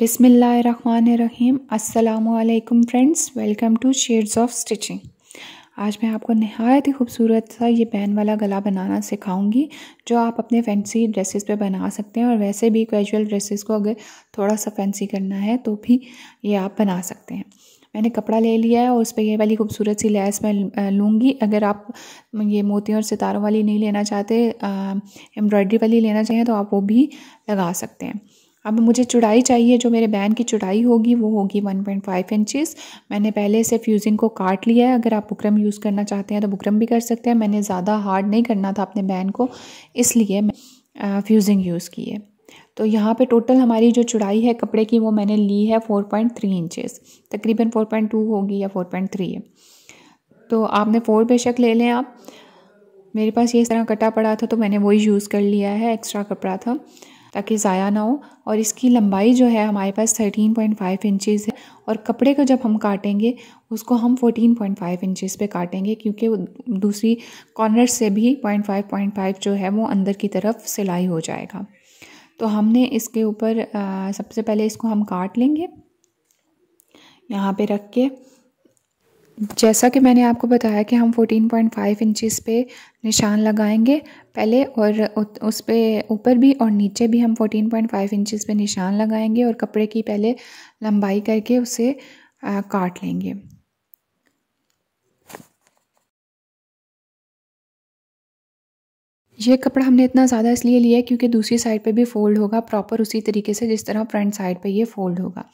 बिसमीम् अल्लाम friends welcome to shades of stitching आज मैं आपको नहायत ही खूबसूरत सा ये पैन वाला गला बनाना सिखाऊंगी जो आप अपने फैंसी ड्रेसेस पे बना सकते हैं और वैसे भी कैजुअल ड्रेसेस को अगर थोड़ा सा फैंसी करना है तो भी ये आप बना सकते हैं मैंने कपड़ा ले लिया है और उस पर यह वाली खूबसूरत सी लैस मैं लूँगी अगर आप ये मोती और सितारों वाली नहीं लेना चाहते एम्ब्रॉयडरी वाली लेना चाहें तो आप वो भी लगा सकते हैं अब मुझे चुड़ाई चाहिए जो मेरे बैन की चुड़ाई होगी वो होगी 1.5 पॉइंट मैंने पहले से फ्यूज़िंग को काट लिया है अगर आप बुकरम यूज़ करना चाहते हैं तो बुकरम भी कर सकते हैं मैंने ज़्यादा हार्ड नहीं करना था अपने बैन को इसलिए फ्यूज़िंग यूज़ की है तो यहाँ पे टोटल हमारी जो चुड़ाई है कपड़े की वो मैंने ली है 4.3 पॉइंट इंचज़ तकरीबन टू होगी या 4.3 है तो आपने फ़ोर बेशक ले लें आप मेरे पास ये इस तरह कटा पड़ा था तो मैंने वही यूज़ कर लिया है एक्स्ट्रा कपड़ा था ताकि ज़ाया ना हो और इसकी लंबाई जो है हमारे पास 13.5 इंचेस है और कपड़े को जब हम काटेंगे उसको हम 14.5 इंचेस पे काटेंगे क्योंकि दूसरी कॉर्नर से भी 0.5 0.5 जो है वो अंदर की तरफ सिलाई हो जाएगा तो हमने इसके ऊपर सबसे पहले इसको हम काट लेंगे यहाँ पे रख के जैसा कि मैंने आपको बताया कि हम 14.5 इंचिस पे निशान लगाएंगे पहले और उस पर ऊपर भी और नीचे भी हम 14.5 इंचिस पे निशान लगाएंगे और कपड़े की पहले लंबाई करके उसे आ, काट लेंगे ये कपड़ा हमने इतना ज़्यादा इसलिए लिया है क्योंकि दूसरी साइड पे भी फोल्ड होगा प्रॉपर उसी तरीके से जिस तरह फ्रंट साइड पे ये फोल्ड होगा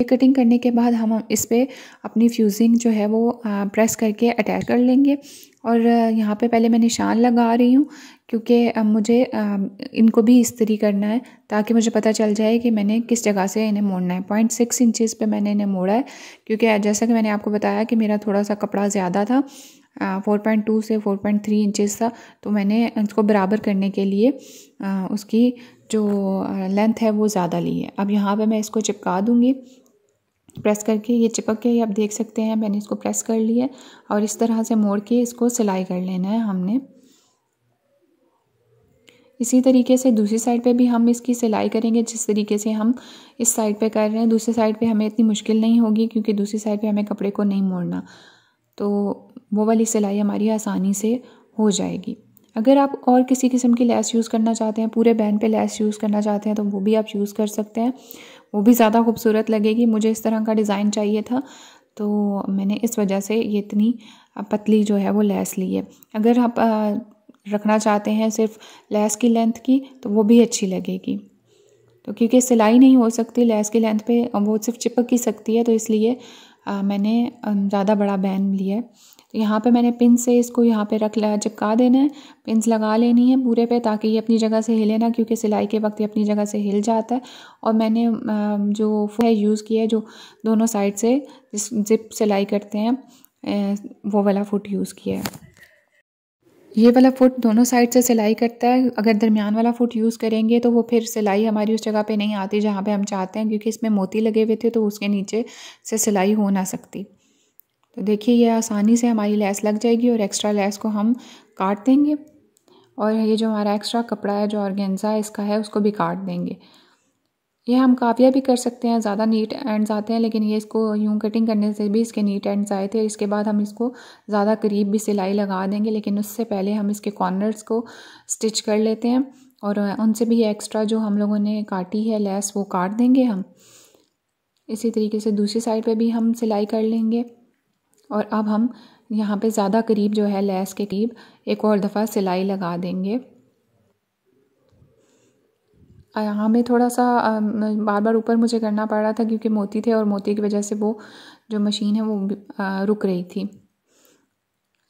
ये कटिंग करने के बाद हम इस पर अपनी फ्यूज़िंग जो है वो प्रेस करके अटैच कर लेंगे और यहाँ पे पहले मैं निशान लगा रही हूँ क्योंकि मुझे इनको भी तरी करना है ताकि मुझे पता चल जाए कि मैंने किस जगह से इन्हें मोड़ना है पॉइंट सिक्स इंचज़ पर मैंने इन्हें मोड़ा है क्योंकि जैसा कि मैंने आपको बताया कि मेरा थोड़ा सा कपड़ा ज़्यादा था फोर पॉइंट टू से फोर पॉइंट थ्री इंचज़ था तो मैंने इसको बराबर करने के लिए उसकी जो लेंथ है वो ज़्यादा ली है अब यहाँ पे मैं इसको चिपका दूँगी प्रेस करके ये चिपक के आप देख सकते हैं मैंने इसको प्रेस कर लिया और इस तरह से मोड़ के इसको सिलाई कर लेना है हमने इसी तरीके से दूसरी साइड पे भी हम इसकी सिलाई करेंगे जिस तरीके से हम इस साइड पे कर रहे हैं दूसरी साइड पे हमें इतनी मुश्किल नहीं होगी क्योंकि दूसरी साइड पे हमें कपड़े को नहीं मोड़ना तो वो वाली सिलाई हमारी आसानी से हो जाएगी अगर आप और किसी किस्म की लैस यूज़ करना चाहते हैं पूरे बैंड पे लैस यूज़ करना चाहते हैं तो वो भी आप यूज़ कर सकते हैं वो भी ज़्यादा खूबसूरत लगेगी मुझे इस तरह का डिज़ाइन चाहिए था तो मैंने इस वजह से ये इतनी पतली जो है वो लैस ली है अगर आप रखना चाहते हैं सिर्फ लैस की लेंथ की तो वो भी अच्छी लगेगी तो क्योंकि सिलाई नहीं हो सकती लैस की लेंथ पे वो सिर्फ चिपक ही सकती है तो इसलिए मैंने ज़्यादा बड़ा बैन लिया है तो यहाँ पे मैंने पिन से इसको यहाँ पे रख चिपका देना है पिंस लगा लेनी है पूरे पे ताकि ये अपनी जगह से हिले ना क्योंकि सिलाई के वक्त ये अपनी जगह से हिल जाता है और मैंने जो है यूज़ किया है जो दोनों साइड से जिस जिप सिलाई करते हैं वो वाला फुट यूज़ किया है ये वाला फुट दोनों साइड से सिलाई करता है अगर दरमियान वाला फुट यूज़ करेंगे तो वो फिर सिलाई हमारी उस जगह पे नहीं आती जहाँ पे हम चाहते हैं क्योंकि इसमें मोती लगे हुए थे तो उसके नीचे से सिलाई हो ना सकती तो देखिए ये आसानी से हमारी लैस लग जाएगी और एक्स्ट्रा लैस को हम काट देंगे और ये जो हमारा एक्स्ट्रा कपड़ा है जो है इसका है उसको भी काट देंगे ये हम काफ़िया भी कर सकते हैं ज़्यादा नीट एंड्स आते हैं लेकिन ये इसको यूं कटिंग करने से भी इसके नीट एंड्स आए थे इसके बाद हम इसको ज़्यादा करीब भी सिलाई लगा देंगे लेकिन उससे पहले हम इसके कॉर्नर्स को स्टिच कर लेते हैं और उनसे भी एक्स्ट्रा जो हम लोगों ने काटी है लेस वो काट देंगे हम इसी तरीके से दूसरी साइड पर भी हम सिलाई कर लेंगे और अब हम यहाँ पे ज़्यादा करीब जो है लैस के करीब एक और दफ़ा सिलाई लगा देंगे हमें थोड़ा सा बार बार ऊपर मुझे करना पड़ रहा था क्योंकि मोती थे और मोती की वजह से वो जो मशीन है वो रुक रही थी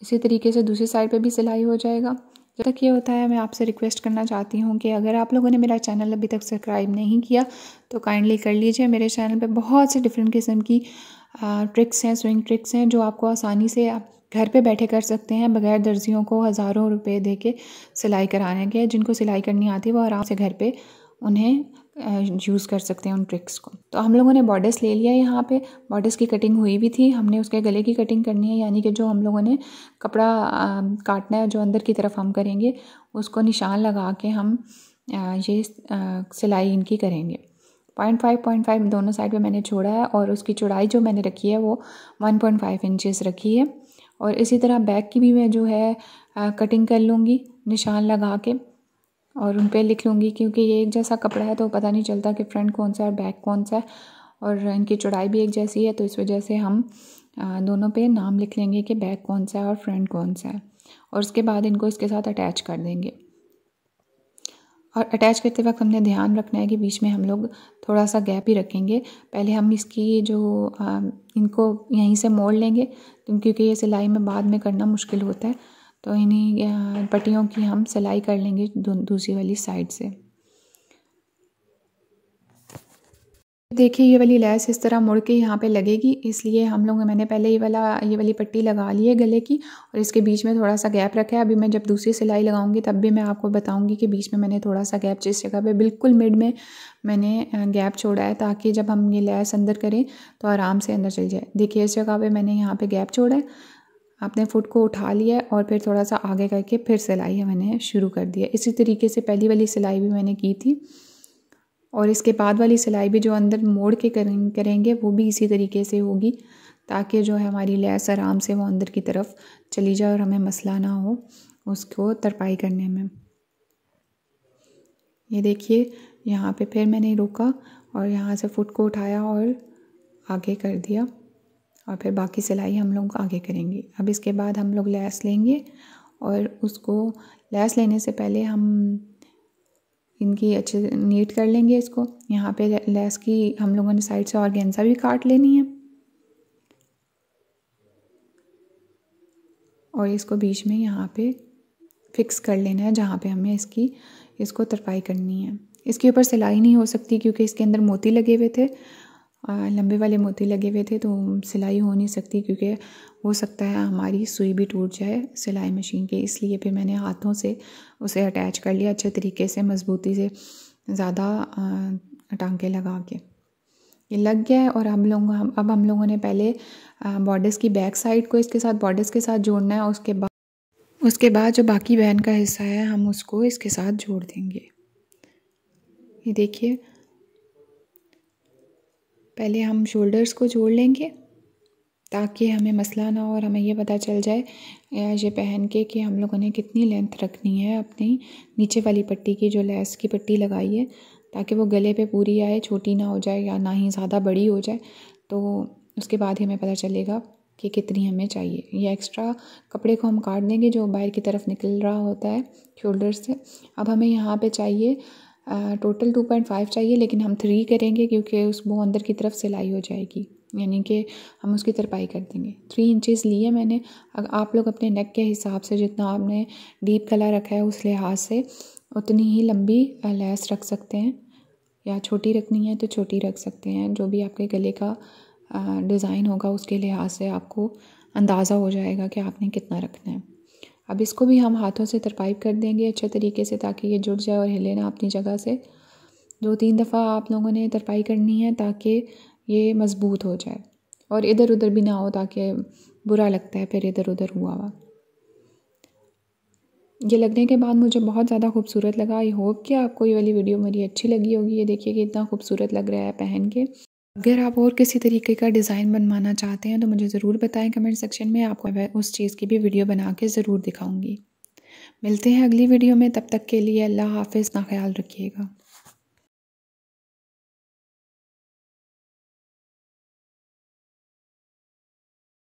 इसी तरीके से दूसरी साइड पे भी सिलाई हो जाएगा जब तक ये होता है मैं आपसे रिक्वेस्ट करना चाहती हूँ कि अगर आप लोगों ने मेरा चैनल अभी तक सब्सक्राइब नहीं किया तो काइंडली कर लीजिए मेरे चैनल पर बहुत से डिफरेंट किस्म की ट्रिक्स हैं स्विंग ट्रिक्स हैं जो आपको आसानी से आप घर पे बैठे कर सकते हैं बगैर दर्जियों को हज़ारों रुपए दे के सिलाई कराने के जिनको सिलाई करनी आती है वो आराम से घर पे उन्हें यूज़ कर सकते हैं उन ट्रिक्स को तो हम लोगों ने बॉर्डर्स ले लिया यहाँ पे बॉर्डर्स की कटिंग हुई भी थी हमने उसके गले की कटिंग करनी है यानी कि जो हम लोगों ने कपड़ा काटना है जो अंदर की तरफ हम करेंगे उसको निशान लगा के हम ये सिलाई इनकी करेंगे पॉइंट फाइव पॉइंट फाइव दोनों साइड पे मैंने छोड़ा है और उसकी चौड़ाई जो मैंने रखी है वो वन पॉइंट फाइव इंचज़ रखी है और इसी तरह बैक की भी मैं जो है आ, कटिंग कर लूँगी निशान लगा के और उन पर लिख लूँगी क्योंकि ये एक जैसा कपड़ा है तो पता नहीं चलता कि फ्रंट कौन सा है और बैक कौन सा है और इनकी चौड़ाई भी एक जैसी है तो इस वजह से हम दोनों पे नाम लिख लेंगे कि बैक कौन सा है और फ्रंट कौन सा है और उसके बाद इनको इसके साथ अटैच कर देंगे और अटैच करते वक्त हमने ध्यान रखना है कि बीच में हम लोग थोड़ा सा गैप ही रखेंगे पहले हम इसकी जो आ, इनको यहीं से मोड़ लेंगे क्योंकि ये सिलाई में बाद में करना मुश्किल होता है तो इन्हीं पट्टियों की हम सिलाई कर लेंगे दूसरी वाली साइड से देखिए ये वाली लैस इस तरह मुड़ के यहाँ पे लगेगी इसलिए हम लोग मैंने पहले ये वाला ये वाली पट्टी लगा ली है गले की और इसके बीच में थोड़ा सा गैप रखा है अभी मैं जब दूसरी सिलाई लगाऊंगी तब भी मैं आपको बताऊंगी कि बीच में मैंने थोड़ा सा गैप जिस जगह पे बिल्कुल मिड में मैंने गैप छोड़ा है ताकि जब हम ये लैस अंदर करें तो आराम से अंदर चल जाए देखिए इस जगह पर मैंने यहाँ पर गैप छोड़ा है आपने फुट को उठा लिया और फिर थोड़ा सा आगे करके फिर सिलाई मैंने शुरू कर दिया इसी तरीके से पहली वाली सिलाई भी मैंने की थी और इसके बाद वाली सिलाई भी जो अंदर मोड़ के करेंगे वो भी इसी तरीके से होगी ताकि जो है हमारी लैस आराम से वो अंदर की तरफ चली जाए और हमें मसला ना हो उसको तरपाई करने में ये देखिए यहाँ पे फिर मैंने रोका और यहाँ से फुट को उठाया और आगे कर दिया और फिर बाकी सिलाई हम लोग आगे करेंगे अब इसके बाद हम लोग लैस लेंगे और उसको लैस लेने से पहले हम इनकी अच्छे से नीट कर लेंगे इसको यहाँ पे लेस की हम लोगों ने साइड से गेंजा भी काट लेनी है और इसको बीच में यहाँ पे फिक्स कर लेना है जहाँ पे हमें इसकी इसको तरपाई करनी है इसके ऊपर सिलाई नहीं हो सकती क्योंकि इसके अंदर मोती लगे हुए थे लंबे वाले मोती लगे हुए थे तो सिलाई हो नहीं सकती क्योंकि हो सकता है हमारी सुई भी टूट जाए सिलाई मशीन की इसलिए फिर मैंने हाथों से उसे अटैच कर लिया अच्छे तरीके से मज़बूती से ज़्यादा टांके लगा के ये लग गया है और हम लोग अब हम लोगों ने पहले बॉर्डर्स की बैक साइड को इसके साथ बॉर्डर्स के साथ जोड़ना है उसके बाद उसके बाद जो बाकी बहन का हिस्सा है हम उसको इसके साथ जोड़ देंगे ये देखिए पहले हम शोल्डर्स को जोड़ लेंगे ताकि हमें मसला ना हो और हमें ये पता चल जाए ये पहन के कि हम लोगों ने कितनी लेंथ रखनी है अपनी नीचे वाली पट्टी की जो लेस की पट्टी लगाई है ताकि वो गले पे पूरी आए छोटी ना हो जाए या ना ही ज़्यादा बड़ी हो जाए तो उसके बाद ही हमें पता चलेगा कि कितनी हमें चाहिए ये एक्स्ट्रा कपड़े को हम काट देंगे जो बाहर की तरफ निकल रहा होता है शोल्डर से अब हमें यहाँ पर चाहिए टोटल टू पॉइंट फाइव चाहिए लेकिन हम थ्री करेंगे क्योंकि उस वो अंदर की तरफ सिलाई हो जाएगी यानी कि हम उसकी तरपाई कर देंगे थ्री इंचेस लिए मैंने अगर आप लोग अपने नेक के हिसाब से जितना आपने डीप कला रखा है उस लिहाज से उतनी ही लंबी लैस रख सकते हैं या छोटी रखनी है तो छोटी रख सकते हैं जो भी आपके गले का डिज़ाइन होगा उसके लिहाज से आपको अंदाज़ा हो जाएगा कि आपने कितना रखना है अब इसको भी हम हाथों से तरपाइप कर देंगे अच्छे तरीके से ताकि ये जुड़ जाए और हिले ना अपनी जगह से दो तीन दफ़ा आप लोगों ने तरपाई करनी है ताकि ये मज़बूत हो जाए और इधर उधर भी ना हो ताकि बुरा लगता है फिर इधर उधर हुआ हुआ ये लगने के बाद मुझे बहुत ज़्यादा खूबसूरत लगा आई होप कि आपको ये वाली वीडियो मेरी अच्छी लगी होगी ये देखिए कि इतना खूबसूरत लग रहा है पहन के अगर आप और किसी तरीके का डिज़ाइन बनवाना चाहते हैं तो मुझे ज़रूर बताएं कमेंट सेक्शन में आपको मैं उस चीज़ की भी वीडियो बना के ज़रूर दिखाऊंगी मिलते हैं अगली वीडियो में तब तक के लिए अल्लाह हाफिज़ ना ख्याल रखिएगा